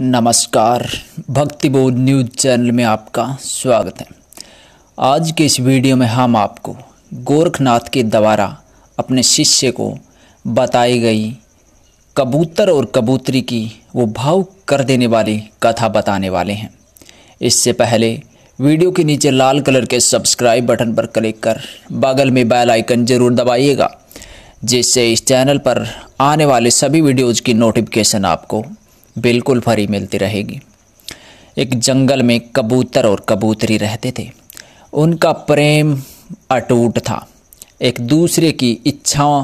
नमस्कार भक्तिबोध news channel में आपका स्वागत है आज के इस वीडियो में हम आपको गोरखनाथ के द्वारा अपने शिष्य को बताई गई कबूतर और कबूतरी की वो भाव कर देने वाली कथा बताने वाले हैं इससे पहले वीडियो के नीचे लाल कलर के सब्सक्राइब बटन पर क्लिक कर बगल में बेल आइकन ज़रूर दबाइएगा जिससे इस चैनल पर आने वाले सभी वीडियोज़ की नोटिफिकेशन आपको बिल्कुल भरी मिलती रहेगी एक जंगल में कबूतर और कबूतरी रहते थे उनका प्रेम अटूट था एक दूसरे की इच्छाओं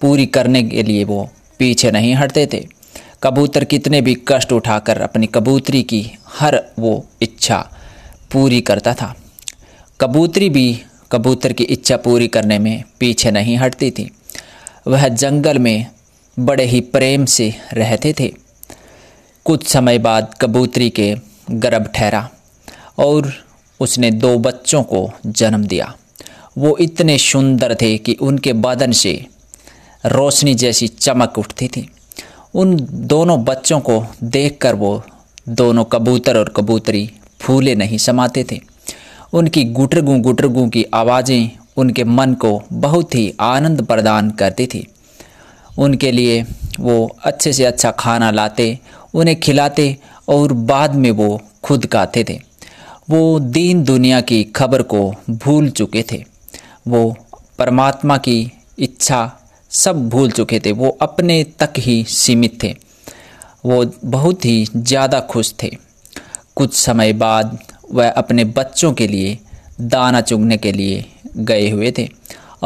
पूरी करने के लिए वो पीछे नहीं हटते थे कबूतर कितने भी कष्ट उठाकर अपनी कबूतरी की हर वो इच्छा पूरी करता था कबूतरी भी कबूतर की इच्छा पूरी करने में पीछे नहीं हटती थी वह जंगल में बड़े ही प्रेम से रहते थे कुछ समय बाद कबूतरी के गर्भ ठहरा और उसने दो बच्चों को जन्म दिया वो इतने सुंदर थे कि उनके बदन से रोशनी जैसी चमक उठती थी उन दोनों बच्चों को देखकर वो दोनों कबूतर और कबूतरी फूले नहीं समाते थे उनकी गुटरगू गुटरगू की आवाज़ें उनके मन को बहुत ही आनंद प्रदान करती थी उनके लिए वो अच्छे से अच्छा खाना लाते उन्हें खिलाते और बाद में वो खुद खाते थे वो दीन दुनिया की खबर को भूल चुके थे वो परमात्मा की इच्छा सब भूल चुके थे वो अपने तक ही सीमित थे वो बहुत ही ज़्यादा खुश थे कुछ समय बाद वह अपने बच्चों के लिए दाना चुगने के लिए गए हुए थे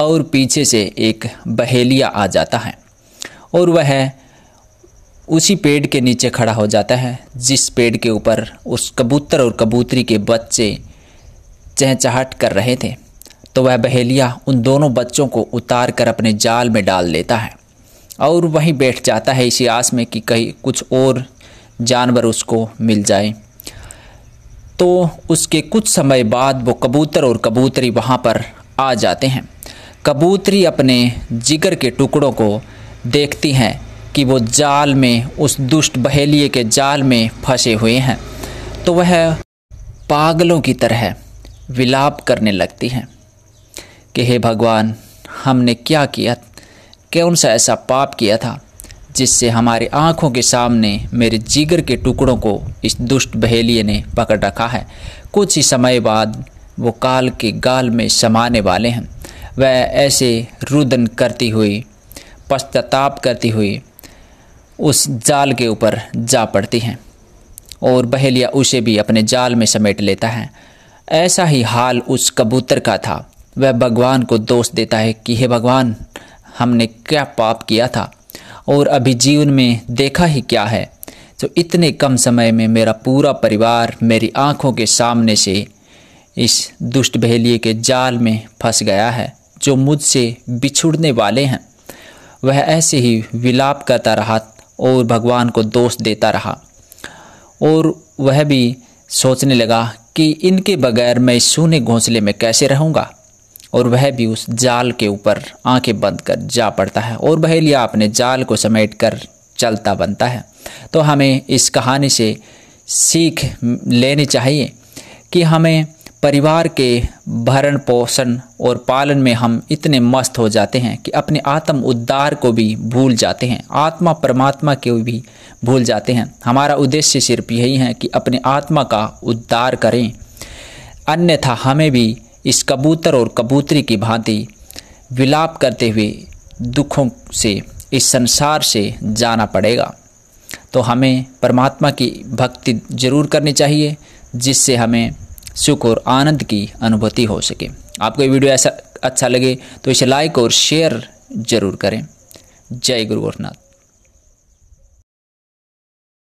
और पीछे से एक बहेलिया आ जाता है और वह उसी पेड़ के नीचे खड़ा हो जाता है जिस पेड़ के ऊपर उस कबूतर और कबूतरी के बच्चे चहचहट कर रहे थे तो वह बहेलिया उन दोनों बच्चों को उतार कर अपने जाल में डाल देता है और वहीं बैठ जाता है इसी आस में कि कहीं कुछ और जानवर उसको मिल जाए तो उसके कुछ समय बाद वो कबूतर और कबूतरी वहाँ पर आ जाते हैं कबूतरी अपने जिगर के टुकड़ों को देखती हैं कि वो जाल में उस दुष्ट बहेलिए के जाल में फंसे हुए हैं तो वह पागलों की तरह विलाप करने लगती हैं कि हे भगवान हमने क्या किया कौन सा ऐसा पाप किया था जिससे हमारे आँखों के सामने मेरे जिगर के टुकड़ों को इस दुष्ट बहेलिए ने पकड़ रखा है कुछ ही समय बाद वो काल के गाल में समाने वाले हैं वह ऐसे रुदन करती हुई पश्चाताप करती हुई उस जाल के ऊपर जा पड़ती हैं और बहेलिया उसे भी अपने जाल में समेट लेता है ऐसा ही हाल उस कबूतर का था वह भगवान को दोष देता है कि हे भगवान हमने क्या पाप किया था और अभी जीवन में देखा ही क्या है तो इतने कम समय में मेरा पूरा परिवार मेरी आंखों के सामने से इस दुष्ट बहेलिए के जाल में फंस गया है जो मुझसे बिछुड़ने वाले हैं वह ऐसे ही विलाप करता रहा और भगवान को दोष देता रहा और वह भी सोचने लगा कि इनके बगैर मैं इस सूने घोंसले में कैसे रहूँगा और वह भी उस जाल के ऊपर आंखें बंद कर जा पड़ता है और बहेलिया अपने जाल को समेट कर चलता बनता है तो हमें इस कहानी से सीख लेनी चाहिए कि हमें परिवार के भरण पोषण और पालन में हम इतने मस्त हो जाते हैं कि अपने आत्म उद्धार को भी भूल जाते हैं आत्मा परमात्मा को भी भूल जाते हैं हमारा उद्देश्य सिर्फ यही है कि अपने आत्मा का उद्धार करें अन्यथा हमें भी इस कबूतर और कबूतरी की भांति विलाप करते हुए दुखों से इस संसार से जाना पड़ेगा तो हमें परमात्मा की भक्ति जरूर करनी चाहिए जिससे हमें सुख और आनंद की अनुभूति हो सके आपको ये वीडियो ऐसा अच्छा लगे तो इसे लाइक और शेयर ज़रूर करें जय गुरु गोरखनाथ